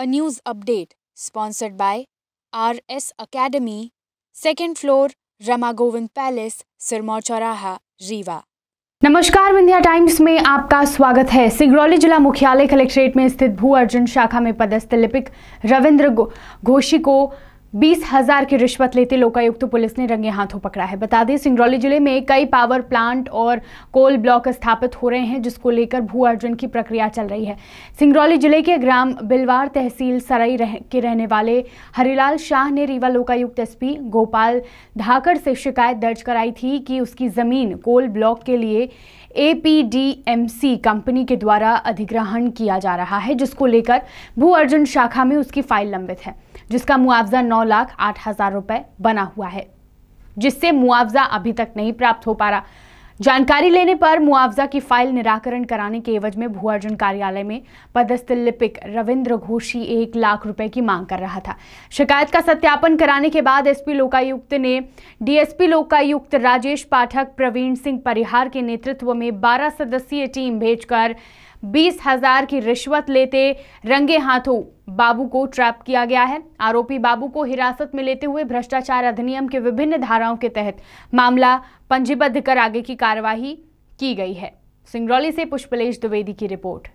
a news update sponsored by RS Academy, second floor, Ramagovind Palace, Sirmaur Chauraha, Riva. नमस्कार Vindhya times में आपका स्वागत है सिगरौली जिला मुख्यालय कलेक्ट्रेट में स्थित भू अर्जुन शाखा में पदस्थ लिपिक रविंद्र घोषी को बीस हजार की रिश्वत लेते लोकायुक्त पुलिस ने रंगे हाथों पकड़ा है बता दें सिंगरौली जिले में कई पावर प्लांट और कोल ब्लॉक स्थापित हो रहे हैं जिसको लेकर भू अर्जन की प्रक्रिया चल रही है सिंगरौली जिले के ग्राम बिलवार तहसील सराई रह, के रहने वाले हरिलाल शाह ने रीवा लोकायुक्त एस गोपाल धाकर से शिकायत दर्ज कराई थी कि उसकी ज़मीन कोल ब्लॉक के लिए ए कंपनी के द्वारा अधिग्रहण किया जा रहा है जिसको लेकर भू अर्जन शाखा में उसकी फाइल लंबित है जिसका मुआवजा नौ लाख आठ हजार रुपए बना हुआ है जिससे मुआवजा अभी तक नहीं प्राप्त हो पा रहा जानकारी लेने पर मुआवजा की फाइल निराकरण कराने के एवज में भू अर्जुन कार्यालय में पदस्थ लिपिक रविंद्र घोषी एक लाख रुपए की मांग कर रहा था शिकायत का सत्यापन कराने के बाद एसपी लोकायुक्त ने डीएसपी लोकायुक्त राजेश पाठक प्रवीण सिंह परिहार के नेतृत्व में 12 सदस्यीय टीम भेजकर बीस हजार की रिश्वत लेते रंगे हाथों बाबू को ट्रैप किया गया है आरोपी बाबू को हिरासत में लेते हुए भ्रष्टाचार अधिनियम के विभिन्न धाराओं के तहत मामला पंजीबद्ध कर आगे की कार्यवाही की गई है सिंगरौली से पुष्पलेश द्विवेदी की रिपोर्ट